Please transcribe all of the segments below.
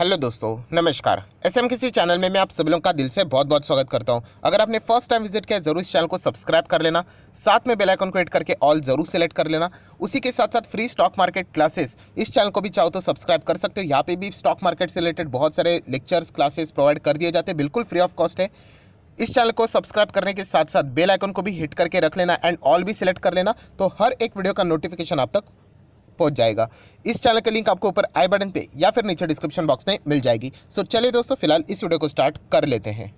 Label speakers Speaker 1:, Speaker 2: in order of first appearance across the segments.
Speaker 1: hello दोस्तों नमस्कार S M किसी चैनल में मैं आप सभी लोगों का दिल से बहुत बहुत स्वागत करता हूं अगर आपने फर्स्ट टाइम विजिट किया जरूर इस चैनल को सब्सक्राइब कर लेना साथ में बेल आइकन को हिट करके ऑल जरूर सेलेक्ट कर लेना उसी के साथ साथ फ्री स्टॉक मार्केट क्लासेस इस चैनल को भी चाहो तो सब्सक्राइब कर सकते हो यहाँ पर भी स्टॉक मार्केट से रिलेटेड बहुत सारे लेक्चर्स क्लासेस प्रोवाइड कर दिए जाते हैं बिल्कुल फ्री ऑफ कॉस्ट है इस चैनल को सब्सक्राइब करने के साथ साथ बेल आइकन को भी हिट करके रख लेना एंड ऑल भी सिलेक्ट कर लेना तो हर एक वीडियो का नोटिफिकेशन आप तक पहुंच जाएगा इस चैनल का लिंक आपको ऊपर आई बटन पे या फिर नीचे डिस्क्रिप्शन बॉक्स में मिल जाएगी सो चलिए दोस्तों फिलहाल इस वीडियो को स्टार्ट कर लेते हैं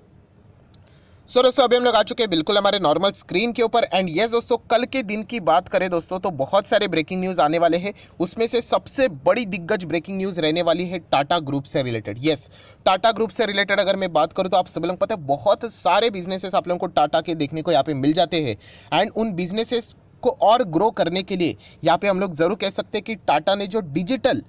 Speaker 1: सो so, दोस्तों अभी हम लोग आ चुके हैं बिल्कुल हमारे नॉर्मल स्क्रीन के ऊपर एंड यस दोस्तों कल के दिन की बात करें दोस्तों तो बहुत सारे ब्रेकिंग न्यूज़ आने वाले हैं उसमें से सबसे बड़ी दिग्गज ब्रेकिंग न्यूज़ रहने वाली है टाटा ग्रुप से related yes yes, Tata group से रिलेटेड अगर मैं बात करूँ तो आप सब लोग पता है बहुत सारे बिजनेसेस आप लोगों को टाटा के देखने को यहाँ पे मिल जाते हैं एंड उन बिजनेसेस को और ग्रो करने के लिए यहाँ पे हम लोग ज़रूर कह सकते हैं कि टाटा ने जो डिजिटल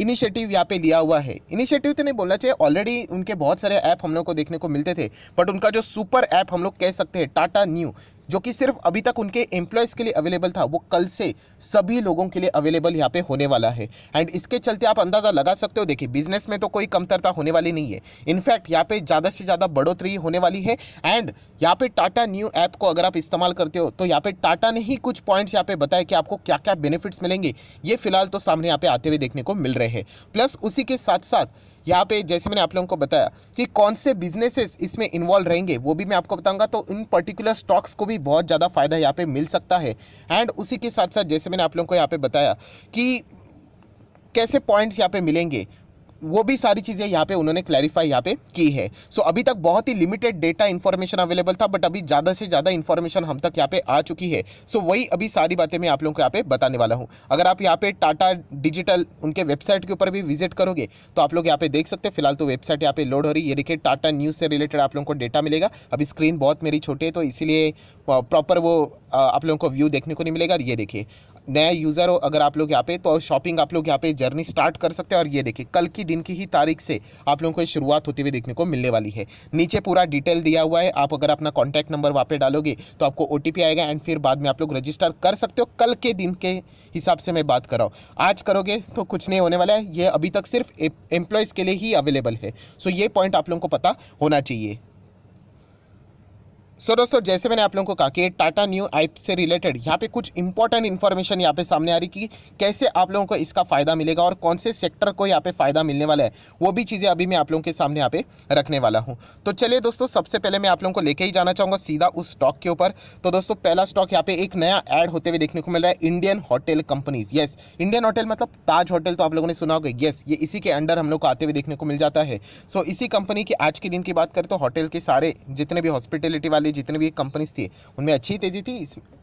Speaker 1: इनिशिएटिव यहाँ पे लिया हुआ है इनिशिएटिव तो नहीं बोलना चाहिए ऑलरेडी उनके बहुत सारे ऐप हम लोग को देखने को मिलते थे बट उनका जो सुपर ऐप हम लोग कह सकते हैं टाटा न्यू जो कि सिर्फ अभी तक उनके एम्प्लॉयज़ के लिए अवेलेबल था वो कल से सभी लोगों के लिए अवेलेबल यहाँ पे होने वाला है एंड इसके चलते आप अंदाज़ा लगा सकते हो देखिए बिजनेस में तो कोई कमतरता होने वाली नहीं है इनफैक्ट यहाँ पे ज़्यादा से ज़्यादा बढ़ोतरी होने वाली है एंड यहाँ पे टाटा न्यू ऐप को अगर आप इस्तेमाल करते हो तो यहाँ पे टाटा ने ही कुछ पॉइंट्स यहाँ पे बताया कि आपको क्या क्या बेनिफिट्स मिलेंगे ये फिलहाल तो सामने यहाँ पे आते हुए देखने को मिल रहे हैं प्लस उसी के साथ साथ यहाँ पे जैसे मैंने आप लोगों को बताया कि कौन से बिजनेसेस इसमें इन्वॉल्व रहेंगे वो भी मैं आपको बताऊंगा तो इन पर्टिकुलर स्टॉक्स को भी बहुत ज़्यादा फ़ायदा यहाँ पे मिल सकता है एंड उसी के साथ साथ जैसे मैंने आप लोगों को यहाँ पे बताया कि कैसे पॉइंट्स यहाँ पे मिलेंगे वो भी सारी चीज़ें यहाँ पे उन्होंने क्लैरिफाई यहाँ पे की है सो so, अभी तक बहुत ही लिमिटेड डेटा इन्फॉर्मेशन अवेलेबल था बट अभी ज़्यादा से ज़्यादा इन्फॉर्मेशन हम तक यहाँ पे आ चुकी है सो so, वही अभी सारी बातें मैं आप लोगों को यहाँ पे बताने वाला हूँ अगर आप यहाँ पे टाटा डिजिटल उनके वेबसाइट के ऊपर भी विजिट करोगे तो आप लोग यहाँ पे देख सकते हैं फिलहाल तो वेबसाइट यहाँ पे लोड हो रही है ये देखिए टाटा न्यूज़ से रिलेटेड आप लोगों को डेटा मिलेगा अभी स्क्रीन बहुत मेरी छोटी है तो इसीलिए प्रॉपर वो आप लोगों को व्यू देखने को नहीं मिलेगा ये देखिए नया यूज़र हो अगर आप लोग यहाँ पे तो शॉपिंग आप लोग यहाँ पे जर्नी स्टार्ट कर सकते हैं और ये देखिए कल की दिन की ही तारीख से आप लोगों को शुरुआत होती हुई देखने को मिलने वाली है नीचे पूरा डिटेल दिया हुआ है आप अगर अपना कॉन्टैक्ट नंबर वहाँ पर डालोगे तो आपको ओ आएगा एंड फिर बाद में आप लोग रजिस्टर कर सकते हो कल के दिन के हिसाब से मैं बात कर रहा हूँ आज करोगे तो कुछ नहीं होने वाला है ये अभी तक सिर्फ एम्प्लॉयज़ के लिए ही अवेलेबल है सो ये पॉइंट आप लोगों को पता होना चाहिए सो so, दोस्तों जैसे मैंने आप लोगों को कहा कि टाटा न्यू ऐप से रिलेटेड यहाँ पे कुछ इंपॉर्टेंट इन्फॉर्मेशन यहाँ पे सामने आ रही कि कैसे आप लोगों को इसका फ़ायदा मिलेगा और कौन से सेक्टर को यहाँ पे फ़ायदा मिलने वाला है वो भी चीज़ें अभी मैं आप लोगों के सामने यहाँ पे रखने वाला हूँ तो चलिए दोस्तों सबसे पहले मैं आप लोगों को लेके ही जाना चाहूँगा सीधा उस स्टॉक के ऊपर तो दोस्तों पहला स्टॉक यहाँ पे एक नया एड होते हुए देखने को मिल रहा है Indian hotel companies yes Indian hotel मतलब ताज होटल तो आप लोगों ने सुना होगा येस ये इसी के अंडर हम लोग को आते हुए देखने को मिल जाता है सो इसी कंपनी की आज के दिन की बात करें तो होटल के सारे जितने भी हॉस्पिटलिटी वाले वाली जितनी भी कंपनीज थी उनमें अच्छी तेज़ी थी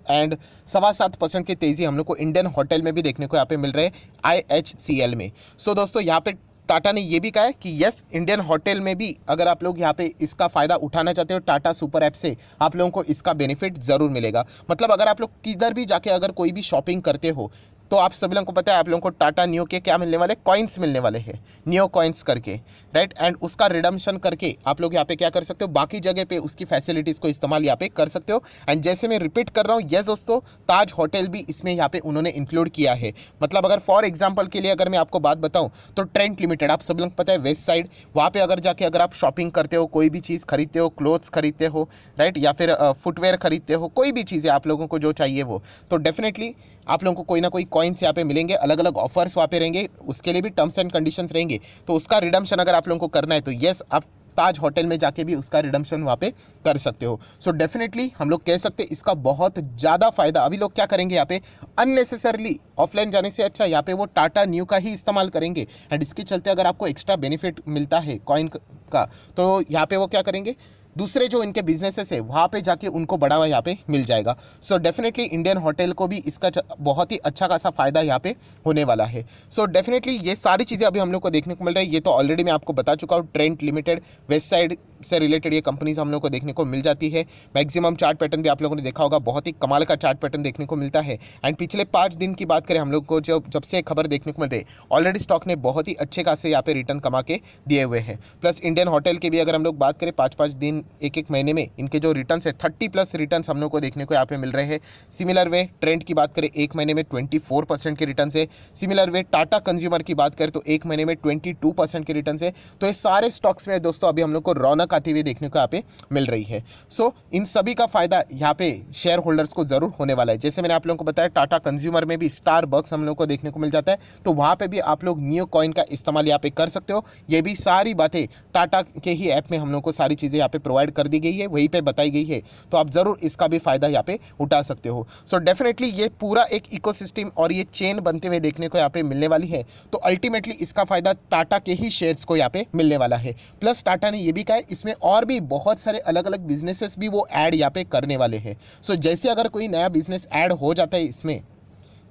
Speaker 1: एंड सवा सात परसेंट की तेज़ी हम लोग को इंडियन होटल में भी देखने को यहाँ पे मिल रहे है आई में सो so, दोस्तों यहाँ पे टाटा ने ये भी कहा है कि यस इंडियन होटल में भी अगर आप लोग यहाँ पे इसका फ़ायदा उठाना चाहते हो टाटा सुपर ऐप से आप लोगों को इसका बेनिफिट ज़रूर मिलेगा मतलब अगर आप लोग किधर भी जाके अगर कोई भी शॉपिंग करते हो तो आप सभी लोगों को पता है आप लोगों को टाटा न्यू के क्या मिलने वाले कॉइन्स मिलने वाले हैं न्यू कॉइन्स करके राइट एंड उसका रिडम्शन करके आप लोग यहाँ पे क्या कर सकते हो बाकी जगह पे उसकी फैसिलिटीज़ को इस्तेमाल यहाँ पे कर सकते हो एंड जैसे मैं रिपीट कर रहा हूँ यस दोस्तों ताज होटल भी इसमें यहाँ पे उन्होंने इंक्लूड किया है मतलब अगर फॉर एग्जाम्पल के लिए अगर मैं आपको बात बताऊँ तो ट्रेंट लिमिटेड आप सब लोग पता है वेस्ट साइड वहाँ पर अगर जाके अगर आप शॉपिंग करते हो कोई भी चीज़ खरीदते हो क्लोथ्स खरीदते हो राइट या फिर फुटवेयर खरीदते हो कोई भी चीज़ें आप लोगों को जो चाहिए वो तो डेफिनेटली आप लोगों को कोई ना कोई कॉइन्स यहाँ पे मिलेंगे अलग अलग ऑफर्स वहाँ पे रहेंगे उसके लिए भी टर्म्स एंड कंडीशंस रहेंगे तो उसका रिडम्शन अगर आप लोगों को करना है तो येस आप ताज होटल में जाके भी उसका रिडम्शन वहाँ पे कर सकते हो सो so डेफिनेटली हम लोग कह सकते हैं इसका बहुत ज़्यादा फायदा अभी लोग क्या करेंगे यहाँ पे अननेसेसरली ऑफलाइन जाने से अच्छा यहाँ पे वो टाटा न्यू का ही इस्तेमाल करेंगे एंड इसके चलते अगर आपको एक्स्ट्रा बेनिफिट मिलता है कॉइन का तो यहाँ पे वो क्या करेंगे दूसरे जो इनके बिजनेसेस है वहाँ पे जाके उनको बढ़ावा यहाँ पे मिल जाएगा सो डेफिनेटली इंडियन होटल को भी इसका बहुत ही अच्छा खासा फ़ायदा यहाँ पे होने वाला है सो so, डेफिनेटली ये सारी चीज़ें अभी हम लोग को देखने को मिल रही है ये तो ऑलरेडी मैं आपको बता चुका हूँ ट्रेंड लिमिटेड वेस्ट साइड से रिलेटेड ये कंपनीज हम लोग को देखने को मिल जाती है मैक्सिमम चार्ट पैटर्न भी आप लोगों ने देखा होगा बहुत ही कमाल का चार्ट पैटर्न देखने को मिलता है एंड पिछले पाँच दिन की बात करें हम लोग को जब जब से खबर देखने को मिल रही है ऑलरेडी स्टॉक ने बहुत ही अच्छे खासे यहाँ पे रिटर्न कमा के दिए हुए हैं प्लस इंडियन होटल की भी अगर हम लोग बात करें पाँच पाँच दिन एक एक महीने में इनके जो रिटर्न है थर्टी प्लस रिटर्न हम लोग को देखने को यहाँ पे मिल रहे हैं सिमिलर वे ट्रेंड की बात करें एक महीने में ट्वेंटी फोर परसेंट के रिटर्न है सिमिलर वे टाटा कंज्यूमर की बात करें तो एक महीने में ट्वेंटी टू परसेंट के रिटर्न है तो ये सारे स्टॉक्स में दोस्तों अभी हम लोग को रौनक आती हुई देखने को यहाँ पे मिल रही है सो so, इन सभी का फायदा यहाँ पे शेयर होल्डर्स को जरूर होने वाला है जैसे मैंने आप लोगों को बताया टाटा कंज्यूमर में भी स्टार हम लोग को देखने को मिल जाता है तो वहाँ पर भी आप लोग न्यू कॉइन का इस्तेमाल यहाँ पे कर सकते हो ये भी सारी बातें टाटा के ही ऐप में हम लोग को सारी चीज़ें यहाँ पे प्रोवाइड कर दी गई है वहीं पर बताई गई है तो आप ज़रूर इसका भी फ़ायदा यहाँ पे उठा सकते हो सो so डेफिनेटली ये पूरा एक इकोसिस्टम और ये चेन बनते हुए देखने को यहाँ पे मिलने वाली है तो अल्टीमेटली इसका फ़ायदा टाटा के ही शेयर्स को यहाँ पे मिलने वाला है प्लस टाटा ने ये भी कहा है इसमें और भी बहुत सारे अलग अलग बिजनेसेस भी वो ऐड यहाँ पे करने वाले हैं सो so जैसे अगर कोई नया बिजनेस ऐड हो जाता है इसमें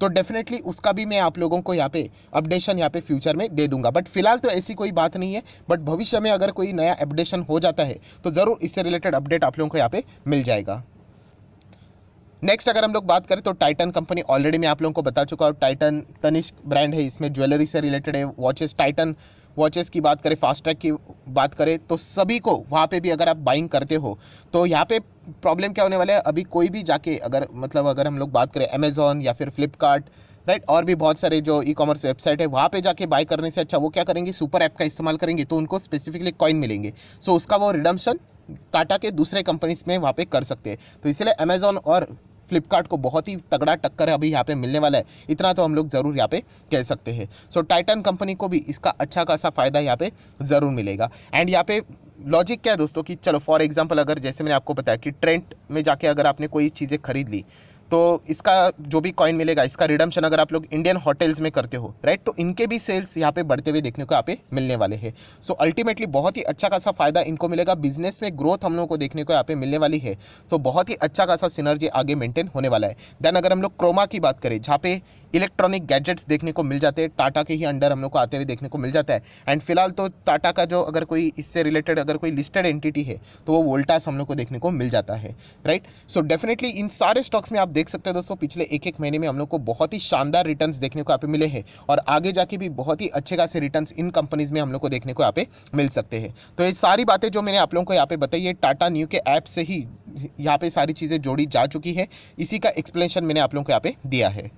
Speaker 1: तो डेफिनेटली उसका भी मैं आप लोगों को यहाँ पे अपडेशन यहाँ पे फ्यूचर में दे दूंगा बट फिलहाल तो ऐसी कोई बात नहीं है बट भविष्य में अगर कोई नया अपडेशन हो जाता है तो ज़रूर इससे रिलेटेड अपडेट आप लोगों को यहाँ पे मिल जाएगा नेक्स्ट अगर हम लोग बात करें तो टाइटन कंपनी ऑलरेडी मैं आप लोगों को बता चुका हूँ टाइटन तनिष्क ब्रांड है इसमें ज्वेलरी से रिलेटेड है वॉचेस टाइटन वॉचेस की बात करें फास्ट ट्रैक की बात करें तो सभी को वहाँ पे भी अगर आप बाइंग करते हो तो यहाँ पे प्रॉब्लम क्या होने वाला है अभी कोई भी जाके अगर मतलब अगर हम लोग बात करें अमेज़ॉन या फिर फ्लिपकार्ट राइट और भी बहुत सारे जो ई कॉमर्स वेबसाइट है वहाँ पे जाके बाय करने से अच्छा वो क्या करेंगे सुपर ऐप का इस्तेमाल करेंगे तो उनको स्पेसिफिकली कॉइन मिलेंगे सो उसका वो रिडम्शन टाटा के दूसरे कंपनीज में वहाँ पे कर सकते हैं तो इसलिए अमेज़ॉन और फ्लिपकार्ट को बहुत ही तगड़ा टक्कर अभी यहाँ पे मिलने वाला है इतना तो हम लोग ज़रूर यहाँ पे कह सकते हैं सो टाइटन कंपनी को भी इसका अच्छा खासा फ़ायदा यहाँ पे ज़रूर मिलेगा एंड यहाँ पे लॉजिक क्या है दोस्तों कि चलो फॉर एग्जाम्पल अगर जैसे मैंने आपको बताया कि ट्रेंड में जाके अगर आपने कोई चीज़ें खरीद ली तो इसका जो भी कॉइन मिलेगा इसका रिडम्शन अगर आप लोग इंडियन होटल्स में करते हो राइट तो इनके भी सेल्स यहाँ पे बढ़ते हुए देखने को यहाँ पे मिलने वाले हैं सो अल्टीमेटली बहुत ही अच्छा खासा फायदा इनको मिलेगा बिजनेस में ग्रोथ हम लोगों को देखने को यहाँ पे मिलने वाली है तो बहुत ही अच्छा खासा सिनर्जी आगे मेंटेन होने वाला है देन अगर हम लोग क्रोमा की बात करें जहाँ पे इलेक्ट्रॉनिक गैजेट्स देखने को मिल जाते हैं टाटा के ही अंडर हम लोग को आते हुए देखने को मिल जाता है एंड फिलहाल तो टाटा का जो अगर कोई इससे रिलेटेड अगर कोई लिस्टेड एंटिटी है तो वो वोल्टास हम लोग को देखने को मिल जाता है राइट सो डेफिनेटली इन सारे स्टॉक्स में आप देख सकते हैं दोस्तों पिछले एक एक महीने में हम लोग को बहुत ही शानदार रिटर्न देखने को यहाँ पे मिले हैं और आगे जाके भी बहुत ही अच्छे खासे रिटर्न इन कंपनीज में हम लोग को देखने को यहाँ पे मिल सकते हैं तो ये सारी बातें जो मैंने आप लोगों को यहाँ पे बताई है टाटा न्यू के ऐप से ही यहाँ पे सारी चीज़ें जोड़ी जा चुकी है इसी का एक्सप्लेनेशन मैंने आप लोगों को यहाँ पे दिया है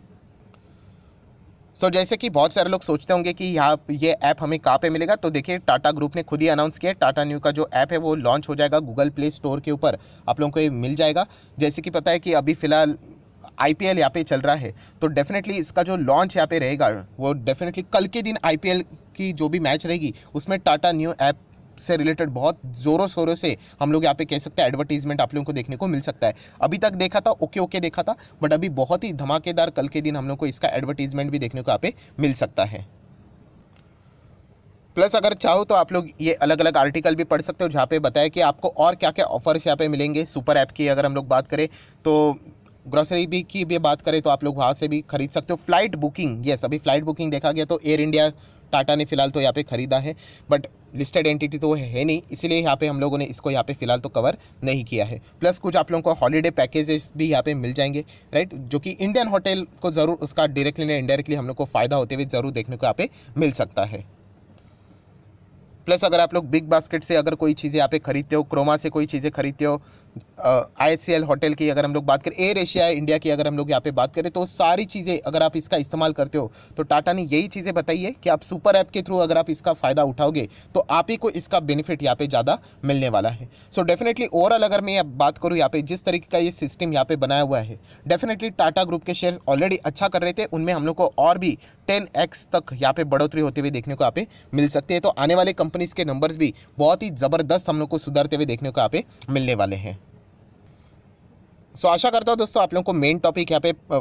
Speaker 1: सो so, जैसे कि बहुत सारे लोग सोचते होंगे कि यहाँ ये ऐप हमें कहाँ पे मिलेगा तो देखिए टाटा ग्रुप ने खुद ही अनाउंस किया टाटा न्यू का जो ऐप है वो लॉन्च हो जाएगा गूगल प्ले स्टोर के ऊपर आप लोगों को ये मिल जाएगा जैसे कि पता है कि अभी फ़िलहाल आई पी एल यहाँ पे चल रहा है तो डेफिनेटली इसका जो लॉन्च यहाँ पे रहेगा वो डेफिनेटली कल के दिन आई पी एल की जो भी मैच रहेगी उसमें टाटा न्यू ऐप से रिलेटेड बहुत ज़ोरों शोरों से हम लोग यहाँ पे कह सकते हैं एडवर्टीजमेंट आप लोगों को देखने को मिल सकता है अभी तक देखा था ओके ओके देखा था बट अभी बहुत ही धमाकेदार कल के दिन हम लोग को इसका एडवर्टीजमेंट भी देखने को यहाँ पे मिल सकता है प्लस अगर चाहो तो आप लोग ये अलग अलग आर्टिकल भी पढ़ सकते हो जहाँ पे बताया कि आपको और क्या क्या ऑफर्स यहाँ पे मिलेंगे सुपर ऐप की अगर हम लोग बात करें तो ग्रोसरी भी की भी बात करें तो आप लोग वहाँ से भी खरीद सकते हो फ्लाइट बुकिंग यस अभी फ्लाइट बुकिंग देखा गया तो एयर इंडिया टाटा ने फिलहाल तो यहाँ पे ख़रीदा है बट लिस्टेड एंटिटी तो है नहीं इसीलिए यहाँ पे हम लोगों ने इसको यहाँ पे फिलहाल तो कवर नहीं किया है प्लस कुछ आप लोगों को हॉलीडे पैकेजेस भी यहाँ पे मिल जाएंगे राइट जो कि इंडियन होटल को ज़रूर उसका डायरेक्टली या इनडायरेक्टली हम लोग को फ़ायदा होते हुए ज़रूर देखने को यहाँ पे मिल सकता है प्लस अगर आप लोग बिग बास्केट से अगर कोई चीज़ें यहाँ पे खरीदते हो क्रोमा से कोई चीज़ें खरीदते हो आई होटल की अगर हम लोग बात करें एयर एशिया इंडिया की अगर हम लोग यहाँ पे बात करें तो सारी चीज़ें अगर आप इसका इस्तेमाल करते हो तो टाटा ने यही चीज़ें बताई है कि आप सुपर ऐप के थ्रू अगर आप इसका फ़ायदा उठाओगे तो आप ही को इसका बेनिफिट यहाँ पे ज़्यादा मिलने वाला है सो डेफिनेटली ओवरऑल अगर मैं बात करूँ यहाँ पे जिस तरीके का ये सिस्टम यहाँ पर बनाया हुआ है डेफिनेटली टाटा ग्रुप के शेयर ऑलरेडी अच्छा कर रहे थे उनमें हम लोग को और भी टेन एक्स तक यहाँ पे बढ़ोतरी होती हुई देखने को यहाँ पे मिल सकती है तो आने वाले कंपनीज़ के नंबर्स भी बहुत ही ज़बरदस्त हम लोग को सुधरते हुए देखने को यहाँ पे मिलने वाले हैं सो so, आशा करता हूँ दोस्तों आप लोगों को मेन टॉपिक यहाँ पे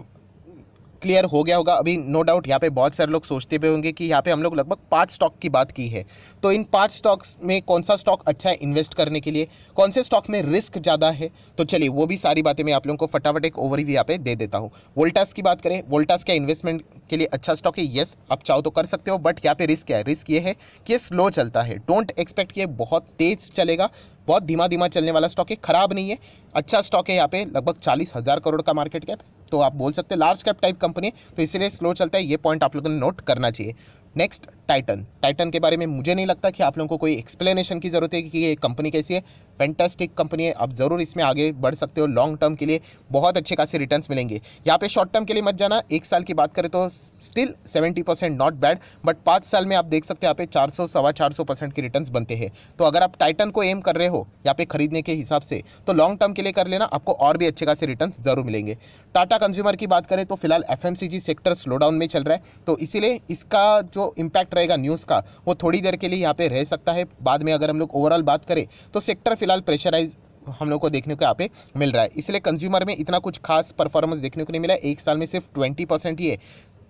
Speaker 1: क्लियर हो गया होगा अभी नो डाउट यहाँ पे बहुत सारे लोग सोचते भी होंगे कि यहाँ पे हम लोग लगभग पाँच स्टॉक की बात की है तो इन पाँच स्टॉक्स में कौन सा स्टॉक अच्छा है इन्वेस्ट करने के लिए कौन से स्टॉक में रिस्क ज़्यादा है तो चलिए वो भी सारी बातें मैं आप लोगों को फटाफट एक ओवरव्यू यहाँ पे दे देता हूँ वोल्टास की बात करें वोल्टास क्या इन्वेस्टमेंट के लिए अच्छा स्टॉक है येस आप चाहो तो कर सकते हो बट यहाँ पे रिस्क क्या है रिस्क ये है कि स्लो चलता है डोंट एक्सपेक्ट ये बहुत तेज़ चलेगा बहुत धीमा धीमा चलने वाला स्टॉक है ख़राब नहीं है अच्छा स्टॉक है यहाँ पे लगभग चालीस हज़ार करोड़ का मार्केट कैप तो आप बोल सकते हैं लार्ज कैप टाइप कंपनी तो इसलिए स्लो चलता है ये पॉइंट आप लोगों ने नोट करना चाहिए नेक्स्ट टाइटन टाइटन के बारे में मुझे नहीं लगता कि आप लोगों को कोई एक्सप्लेनेशन की ज़रूरत है कि ये कंपनी कैसी है फेंटेस्टिक कंपनी है आप ज़रूर इसमें आगे बढ़ सकते हो लॉन्ग टर्म के लिए बहुत अच्छे खासे रिटर्न्स मिलेंगे यहाँ पे शॉर्ट टर्म के लिए मत जाना एक साल की बात करें तो still seventy percent not bad but पाँच साल में आप देख सकते हो यहाँ पे चार सौ सवा चार सौ परसेंट के रिटर्न बनते हैं तो अगर आप टाइटन को एम कर रहे हो यहाँ पे खरीदने के हिसाब से तो लॉन्ग टर्म के के लिए कर लेना आपको और भी अच्छे खासे रिटर्न जरूर मिलेंगे टाटा कंज्यूमर की बात करें तो फिलहाल एफ सेक्टर स्लो डाउन में चल रहा है तो इसीलिए इसका जो इम्पैक्ट रहेगा न्यूज़ का वो थोड़ी देर के लिए यहाँ पर रह सकता है बाद में अगर हम लोग ओवरऑल बात करें तो सेक्टर फिलहाल प्रेशराइज हम लोग को देखने को यहाँ पे मिल रहा है इसलिए कंज्यूमर में इतना कुछ खास परफॉर्मेंस देखने को नहीं मिला एक साल में सिर्फ ट्वेंटी परसेंट ही है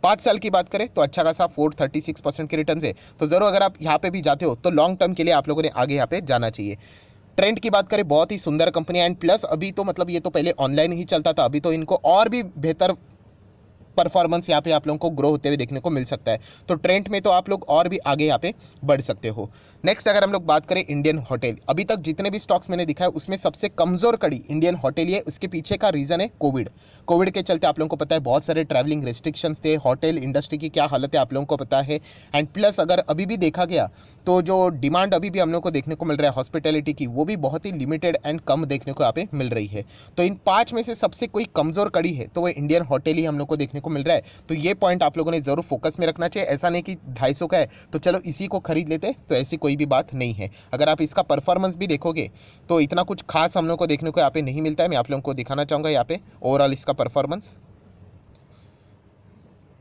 Speaker 1: पाँच साल की बात करें तो अच्छा खासा फोर थर्टी सिक्स परसेंट के रिटर्न है तो ज़रूर अगर आप यहाँ पे भी जाते हो तो लॉन्ग टर्म के लिए आप लोगों ने आगे यहाँ पे जाना चाहिए ट्रेंड की बात करें बहुत ही सुंदर कंपनी एंड प्लस अभी तो मतलब ये तो पहले ऑनलाइन ही चलता था अभी तो इनको और भी बेहतर परफॉर्मेंस यहाँ पे आप लोगों को ग्रो होते हुए देखने को मिल सकता है तो ट्रेंड में तो आप लोग और भी आगे यहाँ पे बढ़ सकते हो नेक्स्ट अगर हम लोग बात करें इंडियन होटल अभी तक जितने भी स्टॉक्स मैंने दिखाया उसमें सबसे कमज़ोर कड़ी इंडियन होटल ही है उसके पीछे का रीज़न है कोविड कोविड के चलते आप लोगों को पता है बहुत सारे ट्रैवलिंग रिस्ट्रिक्शंस थे होटल इंडस्ट्री की क्या हालत है आप लोगों को पता है एंड प्लस अगर अभी भी देखा गया तो जो डिमांड अभी भी हम लोग को देखने को मिल रहा है हॉस्पिटैलिटी की वो भी बहुत ही लिमिटेड एंड कम देखने को यहाँ पे मिल रही है तो इन पाँच में से सबसे कोई कमज़ोर कड़ी है तो वो इंडियन होटल ही हम लोग को देखने देखने को मिल रहा है तो ये पॉइंट आप लोगों ने ज़रूर फोकस में रखना चाहिए ऐसा नहीं कि ढाई का है तो चलो इसी को खरीद लेते तो ऐसी कोई भी बात नहीं है अगर आप इसका परफॉर्मेंस भी देखोगे तो इतना कुछ खास हम लोग को देखने को यहाँ पे नहीं मिलता है मैं आप लोगों को दिखाना चाहूँगा यहाँ पे ओवरऑल इसका परफॉर्मेंस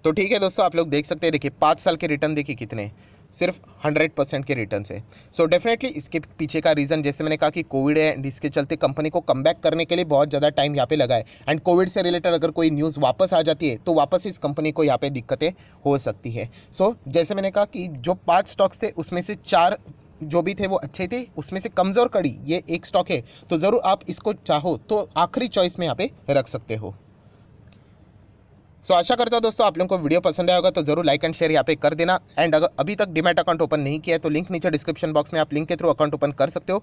Speaker 1: तो ठीक है दोस्तों आप लोग देख सकते हैं देखिए पाँच साल के रिटर्न देखिए कितने सिर्फ 100 परसेंट के रिटर्न है सो डेफिनेटली इसके पीछे का रीज़न जैसे मैंने कहा कि कोविड है एंड इसके चलते कंपनी को कम करने के लिए बहुत ज़्यादा टाइम यहाँ पे लगा है एंड कोविड से रिलेटेड अगर कोई न्यूज़ वापस आ जाती है तो वापस इस कंपनी को यहाँ पे दिक्कतें हो सकती है सो so, जैसे मैंने कहा कि जो पाँच स्टॉक्स थे उसमें से चार जो भी थे वो अच्छे थे उसमें से कमज़ोर कड़ी ये एक स्टॉक है तो ज़रूर आप इसको चाहो तो आखिरी चॉइस में यहाँ पे रख सकते हो सो आशा करता हूँ दोस्तों आप लोगों को वीडियो पसंद आया होगा तो जरूर लाइक एंड शेयर यहाँ पे कर देना एंड अगर अभी तक डिमेट अकाउंट ओपन नहीं किया है तो लिंक नीचे डिस्क्रिप्शन बॉक्स में आप लिंक के थ्रू अकाउंट ओपन कर सकते हो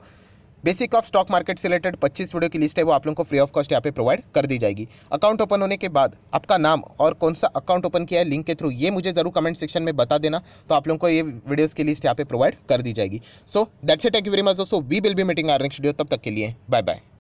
Speaker 1: बेसिक ऑफ स्टॉक मार्केट से रिलेटेड 25 वीडियो की लिस्ट है वो आप लोगों को फ्री ऑफ कॉस्ट यहाँ पे प्रोवाइड कर दी जाएगी अकाउंट ओपन होने के बाद आपका नाम और कौन सा अकाउंट ओपन किया है लिंक के थ्रू ये मुझे जरूर कमेंट सेक्शन में बता देना तो आप लोगों को ये वीडियोस की लिस्ट यहाँ पे प्रोवाइड कर दी जाएगी so that's a thank you very much दोस्तों we will be meeting our next video तब तक के लिए बाय बाय